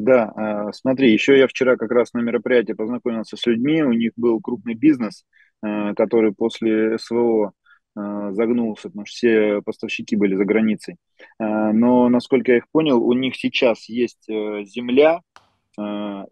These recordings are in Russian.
Да, э, смотри, еще я вчера как раз на мероприятии познакомился с людьми, у них был крупный бизнес, э, который после СВО э, загнулся, потому что все поставщики были за границей. Но, насколько я их понял, у них сейчас есть земля,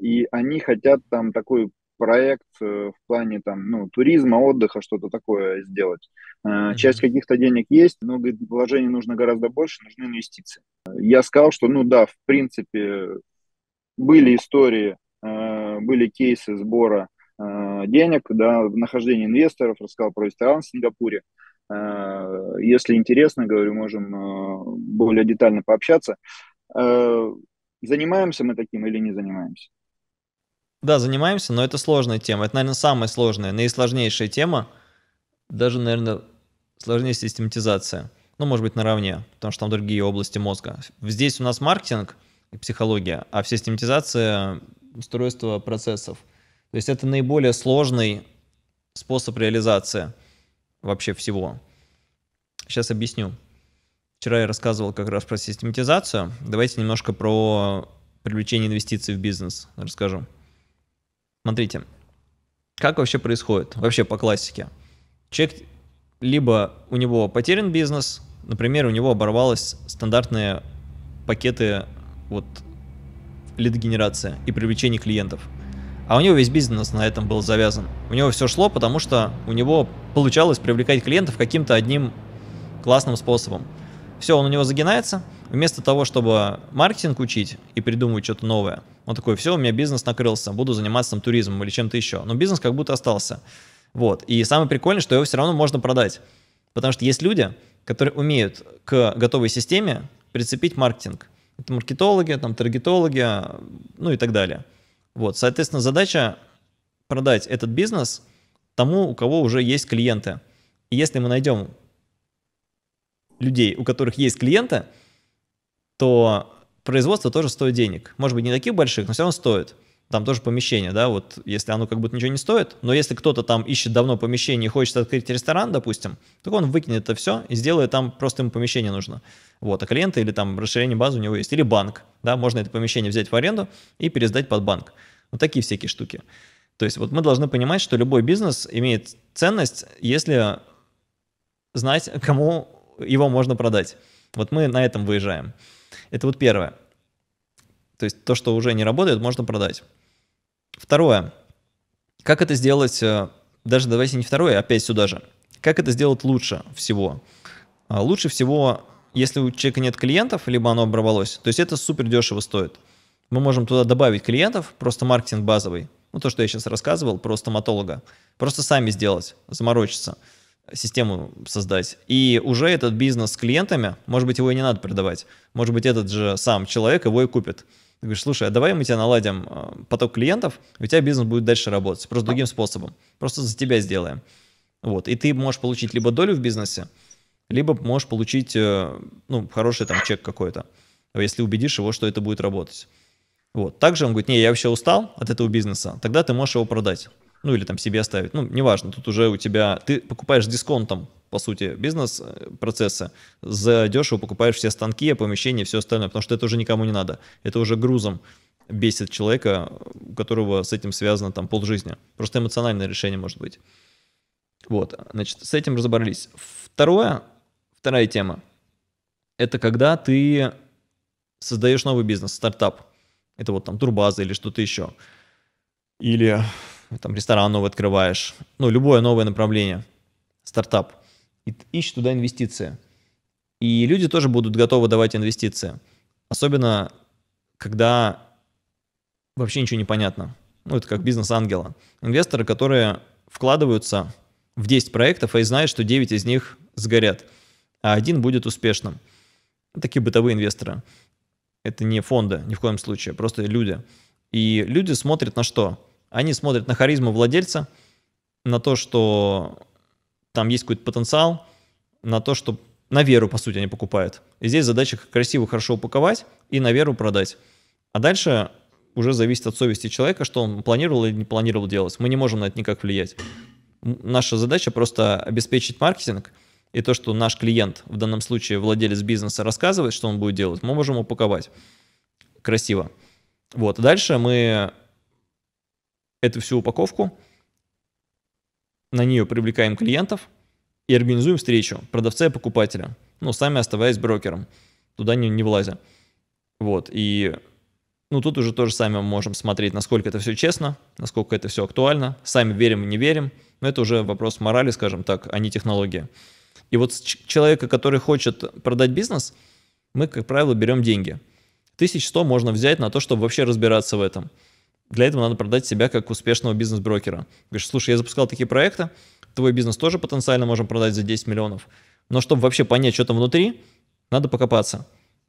и они хотят там такой проект в плане там, ну, туризма, отдыха, что-то такое сделать. Часть каких-то денег есть, но, говорит, вложений нужно гораздо больше, нужны инвестиции. Я сказал, что, ну да, в принципе, были истории, э, были кейсы сбора э, денег, да, нахождение инвесторов, рассказал про ресторан в Сингапуре. Э, если интересно, говорю, можем более детально пообщаться. Занимаемся мы таким или не занимаемся? Да, занимаемся, но это сложная тема. Это, наверное, самая сложная, наисложнейшая тема. Даже, наверное, сложнее систематизация. Ну, может быть, наравне, потому что там другие области мозга. Здесь у нас маркетинг – психология, а в систематизации устройство процессов. То есть это наиболее сложный способ реализации вообще всего. Сейчас объясню. Вчера я рассказывал как раз про систематизацию. Давайте немножко про привлечение инвестиций в бизнес расскажу. Смотрите, как вообще происходит? Вообще по классике. Человек, либо у него потерян бизнес, например, у него оборвалось стандартные пакеты вот лидогенерация и привлечение клиентов. А у него весь бизнес на этом был завязан. У него все шло, потому что у него получалось привлекать клиентов каким-то одним классным способом. Все, он у него загинается. Вместо того, чтобы маркетинг учить и придумывать что-то новое, он такой, все, у меня бизнес накрылся, буду заниматься там туризмом или чем-то еще. Но бизнес как будто остался. Вот. И самое прикольное, что его все равно можно продать. Потому что есть люди, которые умеют к готовой системе прицепить маркетинг. Это маркетологи, там таргетологи, а, ну и так далее. Вот, соответственно, задача продать этот бизнес тому, у кого уже есть клиенты. И если мы найдем людей, у которых есть клиенты, то производство тоже стоит денег. Может быть, не таких больших, но все равно стоит там тоже помещение, да, вот если оно как будто ничего не стоит, но если кто-то там ищет давно помещение и хочет открыть ресторан, допустим, то он выкинет это все и сделает там, просто ему помещение нужно. Вот, а клиенты или там расширение базы у него есть, или банк, да, можно это помещение взять в аренду и пересдать под банк. Вот такие всякие штуки. То есть вот мы должны понимать, что любой бизнес имеет ценность, если знать, кому его можно продать. Вот мы на этом выезжаем. Это вот первое. То есть то, что уже не работает, можно продать. Второе. Как это сделать, э, даже давайте не второе, опять сюда же. Как это сделать лучше всего? А, лучше всего, если у человека нет клиентов, либо оно оборвалось, то есть это супер дешево стоит. Мы можем туда добавить клиентов, просто маркетинг базовый. Ну, то, что я сейчас рассказывал, про стоматолога. Просто сами сделать, заморочиться, систему создать. И уже этот бизнес с клиентами, может быть, его и не надо продавать. Может быть, этот же сам человек его и купит. Ты говоришь, слушай, а давай мы тебя наладим э, поток клиентов, и у тебя бизнес будет дальше работать, просто другим способом, просто за тебя сделаем. Вот, и ты можешь получить либо долю в бизнесе, либо можешь получить, э, ну, хороший там чек какой-то, если убедишь его, что это будет работать. Вот. Также он говорит, не, я вообще устал от этого бизнеса, тогда ты можешь его продать ну или там себе оставить, ну неважно, тут уже у тебя, ты покупаешь дисконтом, по сути, бизнес-процессы, э, дешево покупаешь все станки, помещения, все остальное, потому что это уже никому не надо, это уже грузом бесит человека, у которого с этим связано там полжизни, просто эмоциональное решение может быть. Вот, значит, с этим разобрались. Второе, вторая тема, это когда ты создаешь новый бизнес, стартап, это вот там турбаза или что-то еще, или там ресторан новый открываешь, ну, любое новое направление, стартап, и ищешь туда инвестиции. И люди тоже будут готовы давать инвестиции. Особенно, когда вообще ничего не понятно. Ну, это как бизнес-ангела. Инвесторы, которые вкладываются в 10 проектов а и знают, что 9 из них сгорят, а один будет успешным. Такие бытовые инвесторы. Это не фонды ни в коем случае, просто люди. И люди смотрят на что? Они смотрят на харизму владельца, на то, что там есть какой-то потенциал, на то, что на веру, по сути, они покупают. И здесь задача красиво, хорошо упаковать и на веру продать. А дальше уже зависит от совести человека, что он планировал или не планировал делать. Мы не можем на это никак влиять. Наша задача просто обеспечить маркетинг, и то, что наш клиент, в данном случае владелец бизнеса, рассказывает, что он будет делать, мы можем упаковать красиво. Вот. Дальше мы эту всю упаковку, на нее привлекаем клиентов и организуем встречу продавца и покупателя, ну, сами оставаясь брокером, туда не, не влазя. Вот, и ну, тут уже тоже сами можем смотреть, насколько это все честно, насколько это все актуально, сами верим и не верим, но это уже вопрос морали, скажем так, а не технологии. И вот человека, который хочет продать бизнес, мы, как правило, берем деньги. 1100 можно взять на то, чтобы вообще разбираться в этом – для этого надо продать себя как успешного бизнес-брокера. Говоришь, слушай, я запускал такие проекты, твой бизнес тоже потенциально можем продать за 10 миллионов. Но чтобы вообще понять, что там внутри, надо покопаться.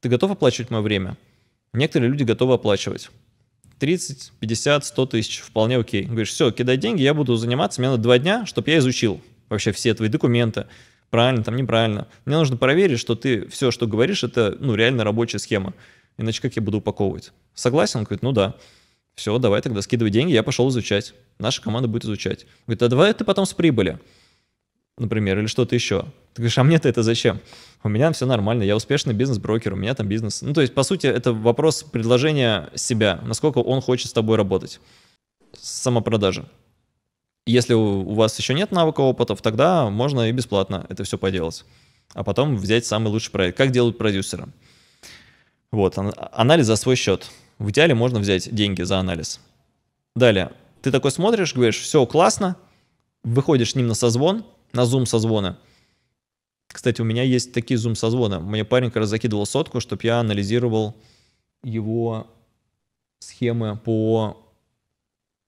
Ты готов оплачивать мое время? Некоторые люди готовы оплачивать. 30, 50, 100 тысяч, вполне окей. Говоришь, все, кидай деньги, я буду заниматься, мне надо два дня, чтобы я изучил вообще все твои документы, правильно, там неправильно. Мне нужно проверить, что ты все, что говоришь, это ну, реально рабочая схема. Иначе как я буду упаковывать? Согласен? Он говорит, ну да. Все, давай тогда скидывай деньги, я пошел изучать. Наша команда будет изучать. Говорит, а давай ты потом с прибыли, например, или что-то еще. Ты говоришь, а мне-то это зачем? У меня все нормально, я успешный бизнес-брокер, у меня там бизнес. Ну, то есть, по сути, это вопрос предложения себя, насколько он хочет с тобой работать. Самопродажа. Если у вас еще нет навыка опытов, тогда можно и бесплатно это все поделать. А потом взять самый лучший проект. Как делают продюсеры? Вот, анализ за свой счет. В идеале можно взять деньги за анализ. Далее, ты такой смотришь, говоришь, все классно, выходишь с ним на созвон, на зум созвоны. Кстати, у меня есть такие зум созвоны. Мне парень как раз закидывал сотку, чтобы я анализировал его схемы по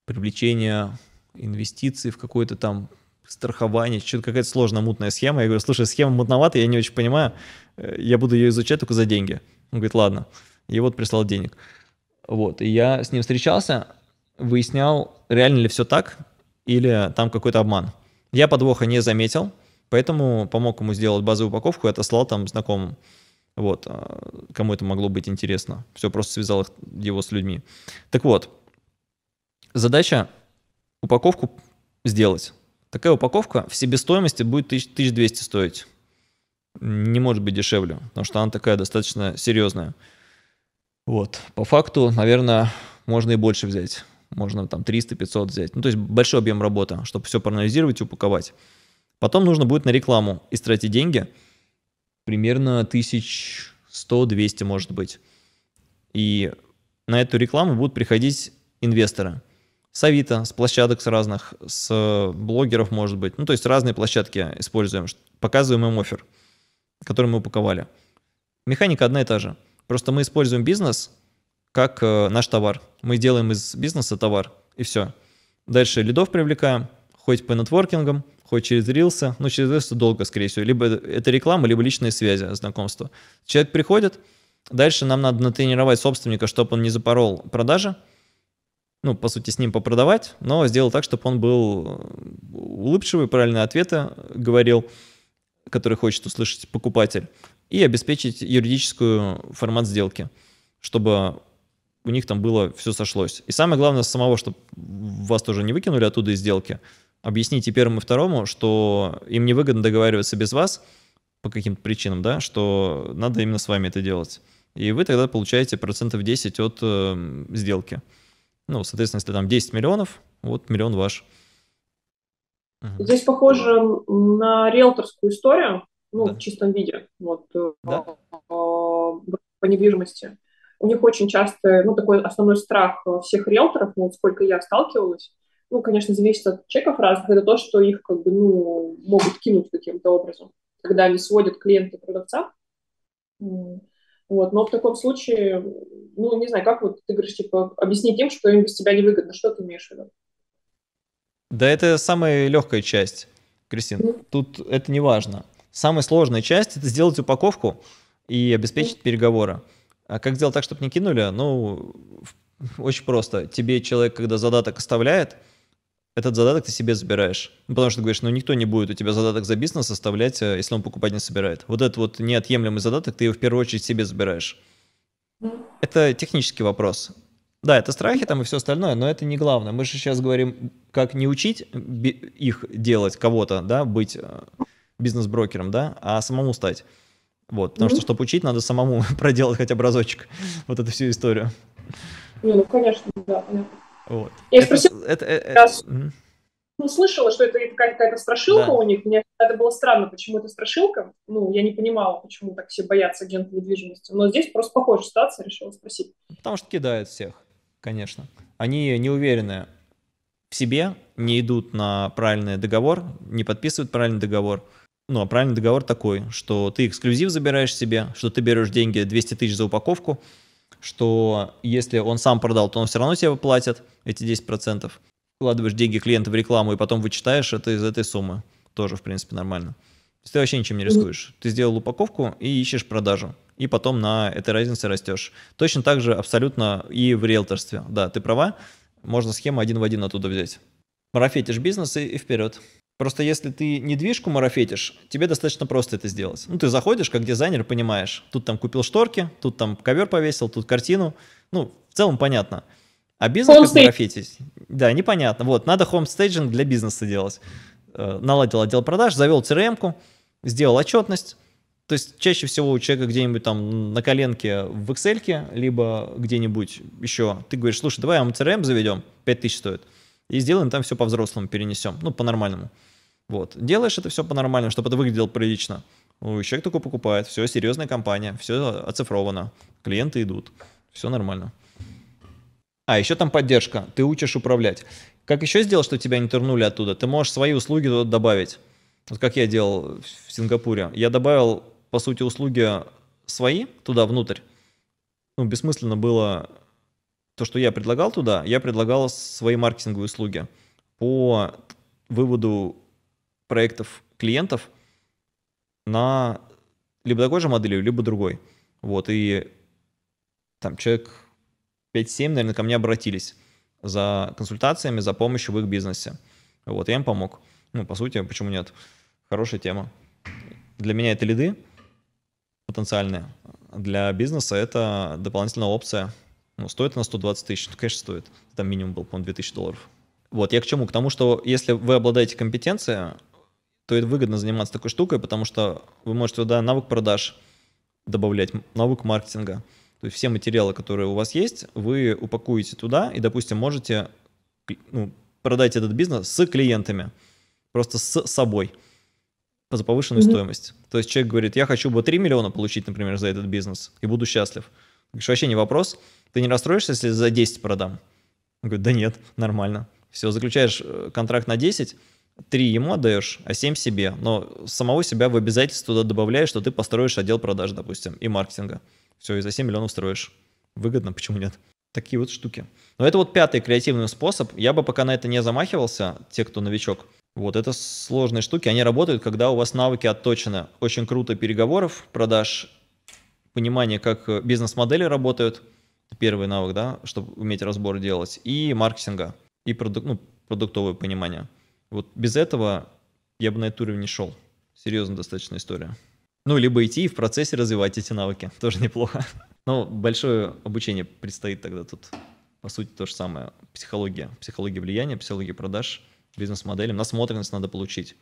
привлечению инвестиций в какое-то там страхование, что-то какая-то сложная мутная схема. Я говорю, слушай, схема мутноватая, я не очень понимаю, э, я буду ее изучать только за деньги. Он говорит, ладно. И вот прислал денег. Вот, и я с ним встречался, выяснял, реально ли все так, или там какой-то обман. Я подвоха не заметил, поэтому помог ему сделать базовую упаковку и отослал там знакомым. Вот, а, кому это могло быть интересно. Все, просто связал его с людьми. Так вот, задача упаковку сделать. Такая упаковка в себестоимости будет 1200 стоить. Не может быть дешевле, потому что она такая достаточно серьезная. Вот. По факту, наверное, можно и больше взять. Можно там 300-500 взять. Ну, то есть большой объем работы, чтобы все проанализировать и упаковать. Потом нужно будет на рекламу и истратить деньги. Примерно 1100-200, может быть. И на эту рекламу будут приходить инвесторы. С Авито, с площадок с разных, с блогеров, может быть. Ну, то есть разные площадки используем. Показываем им офер, который мы упаковали. Механика одна и та же. Просто мы используем бизнес как э, наш товар. Мы делаем из бизнеса товар, и все. Дальше лидов привлекаем, хоть по нетворкингам, хоть через рилсы, ну через рилсы долго, скорее всего, либо это реклама, либо личные связи, знакомства. Человек приходит, дальше нам надо натренировать собственника, чтобы он не запорол продажи, ну, по сути, с ним попродавать, но сделал так, чтобы он был э, улыбчивый, правильные ответы говорил, который хочет услышать покупатель и обеспечить юридическую формат сделки, чтобы у них там было все сошлось. И самое главное самого, чтобы вас тоже не выкинули оттуда из сделки, объясните первому и второму, что им невыгодно договариваться без вас по каким-то причинам, да, что надо именно с вами это делать. И вы тогда получаете процентов 10 от э, сделки. Ну, соответственно, если там 10 миллионов, вот миллион ваш. Здесь похоже на риэлторскую историю, ну, да. в чистом виде, вот, э, да. Э, по недвижимости. У них очень часто, ну, такой основной страх э, всех риэлторов, ну, вот сколько я сталкивалась, ну, конечно, зависит от чеков разных, это то, что их, как бы, ну, могут кинуть каким-то образом, когда они сводят клиента продавца. Вот, но в таком случае, ну, не знаю, как вот ты говоришь, типа, объяснить им, что им без тебя невыгодно, что ты имеешь в виду? Да это самая легкая часть, Кристин. Mm-hmm. Тут это не важно. Самая сложная часть — это сделать упаковку и обеспечить переговоры. А как сделать так, чтобы не кинули? Ну, очень просто. Тебе человек, когда задаток оставляет, этот задаток ты себе забираешь. Ну, потому что ты говоришь, ну никто не будет у тебя задаток за бизнес оставлять, э, если он покупать не собирает. Вот этот вот неотъемлемый задаток, ты его в первую очередь себе забираешь. Это технический вопрос. Да, это страхи там и все остальное, но это не главное. Мы же сейчас говорим, как не учить э, их делать кого-то, да, быть э, бизнес-брокером, да, а самому стать. Вот, потому mm-hmm. что, ну. чтобы учить, надо самому проделать хотя образочек, вот эту всю историю. Не, ну, конечно, да, Вот. Я это, спросила, это, это, это... Ну, слышала, что это, какая-то страшилка да. у них. Мне это было странно, почему это страшилка. Ну, я не понимала, почему так все боятся агентов недвижимости. Но здесь просто похожая ситуация, решила спросить. Потому что кидают всех, конечно. Они не уверены в себе, не идут на правильный договор, не подписывают правильный договор ну, а правильный договор такой, что ты эксклюзив забираешь себе, что ты берешь деньги 200 тысяч за упаковку, что если он сам продал, то он все равно тебе платит эти 10%. Вкладываешь деньги клиента в рекламу и потом вычитаешь это из этой суммы. Тоже, в принципе, нормально. ты вообще ничем не рискуешь. Ты сделал упаковку и ищешь продажу. И потом на этой разнице растешь. Точно так же абсолютно и в риэлторстве. Да, ты права. Можно схему один в один оттуда взять. Марафетишь бизнес и, и вперед. Просто если ты недвижку марафетишь, тебе достаточно просто это сделать. Ну, ты заходишь как дизайнер, понимаешь, тут там купил шторки, тут там ковер повесил, тут картину. Ну, в целом понятно. А бизнес как марафетить? Да, непонятно. Вот, надо хомстейджинг для бизнеса делать. Э, наладил отдел продаж, завел CRM-ку, сделал отчетность. То есть чаще всего у человека где-нибудь там на коленке в Excel, либо где-нибудь еще, ты говоришь, слушай, давай мы CRM заведем, 5000 стоит – и сделаем там все по-взрослому, перенесем, ну, по-нормальному. Вот, делаешь это все по-нормальному, чтобы это выглядело прилично. Человек только покупает, все, серьезная компания, все оцифровано, клиенты идут, все нормально. А, еще там поддержка, ты учишь управлять. Как еще сделать, что тебя не турнули оттуда? Ты можешь свои услуги туда добавить. Вот как я делал в Сингапуре. Я добавил, по сути, услуги свои туда внутрь. Ну, бессмысленно было то, что я предлагал туда, я предлагал свои маркетинговые услуги по выводу проектов клиентов на либо такой же моделью, либо другой. Вот, и там человек 5-7, наверное, ко мне обратились за консультациями, за помощью в их бизнесе. Вот, я им помог. Ну, по сути, почему нет? Хорошая тема. Для меня это лиды потенциальные. Для бизнеса это дополнительная опция – ну, стоит она 120 тысяч, ну конечно, стоит. Там минимум был, по-моему, 2000 долларов. Вот, я к чему? К тому, что если вы обладаете компетенцией, то это выгодно заниматься такой штукой, потому что вы можете туда навык продаж добавлять, навык маркетинга. То есть все материалы, которые у вас есть, вы упакуете туда и, допустим, можете ну, продать этот бизнес с клиентами, просто с собой за повышенную mm-hmm. стоимость. То есть человек говорит, я хочу бы 3 миллиона получить, например, за этот бизнес, и буду счастлив. Говоришь, вообще не вопрос, ты не расстроишься, если за 10 продам? Он говорит, да нет, нормально. Все, заключаешь э, контракт на 10, 3 ему отдаешь, а 7 себе. Но самого себя в обязательство туда добавляешь, что ты построишь отдел продаж, допустим, и маркетинга. Все, и за 7 миллионов строишь. Выгодно, почему нет? Такие вот штуки. Но это вот пятый креативный способ. Я бы пока на это не замахивался, те, кто новичок. Вот, это сложные штуки. Они работают, когда у вас навыки отточены. Очень круто переговоров, продаж, понимание, как э, бизнес-модели работают – первый навык, да, чтобы уметь разбор делать, и маркетинга, и продук- ну, продуктовое понимание. Вот без этого я бы на этот уровень не шел. Серьезно достаточно история. Ну, либо идти и в процессе развивать эти навыки. Тоже неплохо. Но большое обучение предстоит тогда тут. По сути, то же самое. Психология. Психология влияния, психология продаж, бизнес-модели. Насмотренность надо получить.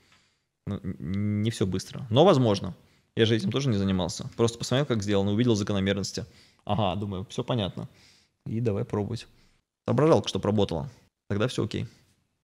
Ну, не все быстро. Но возможно. Я же этим тоже не занимался. Просто посмотрел, как сделано, увидел закономерности. Ага, думаю, все понятно. И давай пробовать. Соображалка, что работала. Тогда все окей.